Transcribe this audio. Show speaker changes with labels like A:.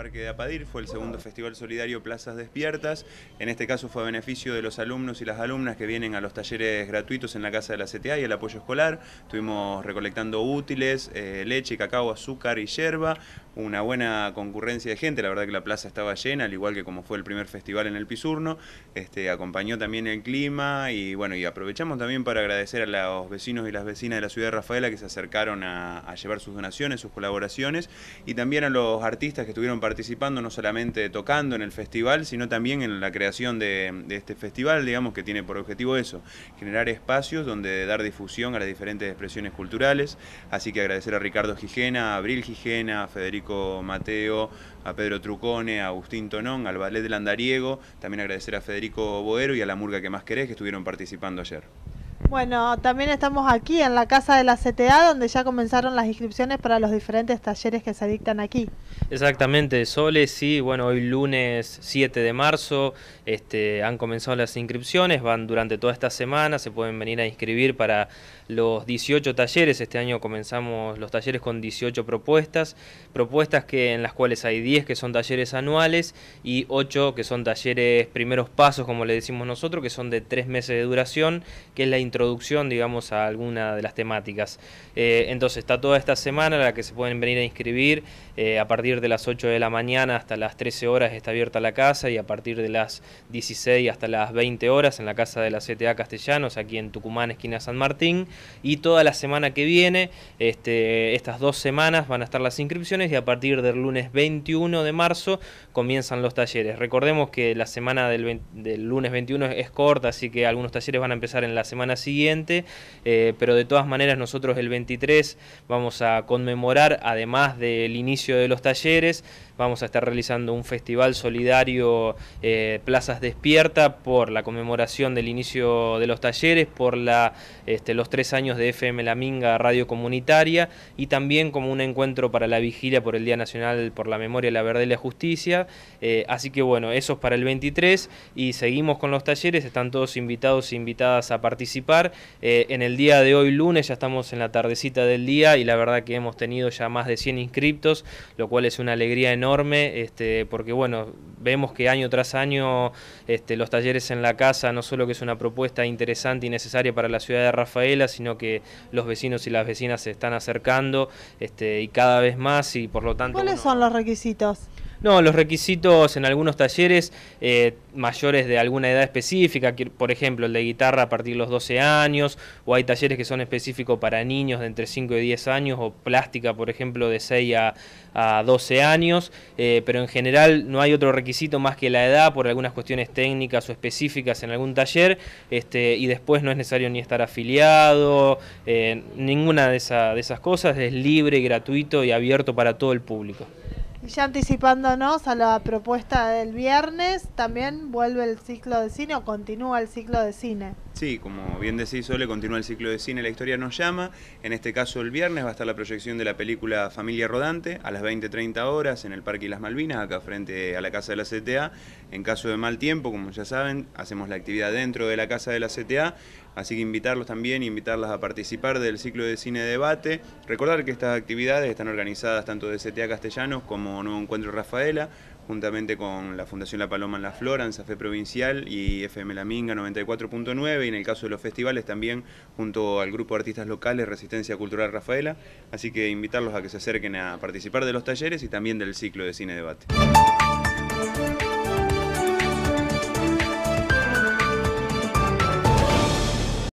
A: Parque de Apadir, fue el segundo Festival Solidario Plazas Despiertas. En este caso fue a beneficio de los alumnos y las alumnas que vienen a los talleres gratuitos en la casa de la CTA y el apoyo escolar. Estuvimos recolectando útiles, eh, leche, cacao, azúcar y yerba una buena concurrencia de gente, la verdad que la plaza estaba llena, al igual que como fue el primer festival en el Pisurno, este, acompañó también el clima y bueno, y aprovechamos también para agradecer a los vecinos y las vecinas de la ciudad de Rafaela que se acercaron a, llevar sus donaciones, sus colaboraciones y también a los artistas que estuvieron participando, no solamente tocando en el festival, sino también en la creación de, este festival, digamos que tiene por objetivo eso, generar espacios donde dar difusión a las diferentes expresiones culturales, así que agradecer a Ricardo Gijena, a Abril Gijena, a Federico Mateo, a Pedro Trucone, a Agustín Tonón, al Ballet del Andariego, también agradecer a Federico Boero y a la Murga que más querés que estuvieron participando ayer.
B: Bueno, también estamos aquí en la casa de la CTA, donde ya comenzaron las inscripciones para los diferentes talleres que se dictan aquí.
C: Exactamente, Sole, sí, bueno, hoy lunes 7 de marzo este, han comenzado las inscripciones, van durante toda esta semana, se pueden venir a inscribir para los 18 talleres, este año comenzamos los talleres con 18 propuestas, propuestas que, en las cuales hay 10 que son talleres anuales y 8 que son talleres primeros pasos, como le decimos nosotros, que son de 3 meses de duración, que es la introducción, digamos, a alguna de las temáticas. Eh, entonces está toda esta semana la que se pueden venir a inscribir. Eh, a partir de las 8 de la mañana hasta las 13 horas está abierta la casa y a partir de las 16 hasta las 20 horas en la casa de la CTA Castellanos, aquí en Tucumán, esquina San Martín. Y toda la semana que viene, este, estas dos semanas van a estar las inscripciones y a partir del lunes 21 de marzo comienzan los talleres. Recordemos que la semana del, del lunes 21 es corta, así que algunos talleres van a empezar en la semana siguiente, eh, pero de todas maneras nosotros el 23 vamos a conmemorar, además del inicio de los talleres, vamos a estar realizando un festival solidario eh, Plazas Despierta por la conmemoración del inicio de los talleres, por la, este, los tres años de FM La Minga Radio Comunitaria y también como un encuentro para la vigilia por el Día Nacional por la Memoria, la Verdad y la Justicia. Eh, así que bueno, eso es para el 23 y seguimos con los talleres, están todos invitados e invitadas a participar. Eh, en el día de hoy lunes ya estamos en la tardecita del día y la verdad que hemos tenido ya más de 100 inscriptos, lo cual es una alegría enorme este, porque bueno, vemos que año tras año este, los talleres en la casa, no solo que es una propuesta interesante y necesaria para la ciudad de Rafaela, sino que los vecinos y las vecinas se están acercando este, y cada vez más y por lo tanto... ¿Cuáles
B: son los requisitos? No,
C: los requisitos en algunos talleres eh, mayores de alguna edad específica, por ejemplo, el de guitarra a partir de los 12 años, o hay talleres que son específicos para niños de entre 5 y 10 años, o plástica, por ejemplo, de 6 a, 12 años, eh, pero en general no hay otro requisito más que la edad por algunas cuestiones técnicas o específicas en algún taller, este, y después no es necesario ni estar afiliado, eh, ninguna de, de esas cosas, es libre, gratuito y abierto para todo el público.
B: Y ya anticipándonos a la propuesta del viernes, también vuelve el ciclo de cine o continúa el ciclo de cine.
A: Sí, como bien decís, Sole, continúa el ciclo de cine La Historia nos llama. En este caso, el viernes va a estar la proyección de la película Familia Rodante a las 20.30 horas en el Parque y las Malvinas, acá frente a la Casa de la CTA. En caso de mal tiempo, como ya saben, hacemos la actividad dentro de la Casa de la CTA. Así que invitarlos también, invitarlas a participar del ciclo de cine debate. Recordar que estas actividades están organizadas tanto de CTA Castellanos como Nuevo Encuentro Rafaela juntamente con la Fundación La Paloma en La Flor, fe Provincial y FM La Minga 94.9 y en el caso de los festivales también junto al grupo de artistas locales Resistencia Cultural Rafaela, así que invitarlos a que se acerquen a participar de los talleres y también del ciclo de cine debate.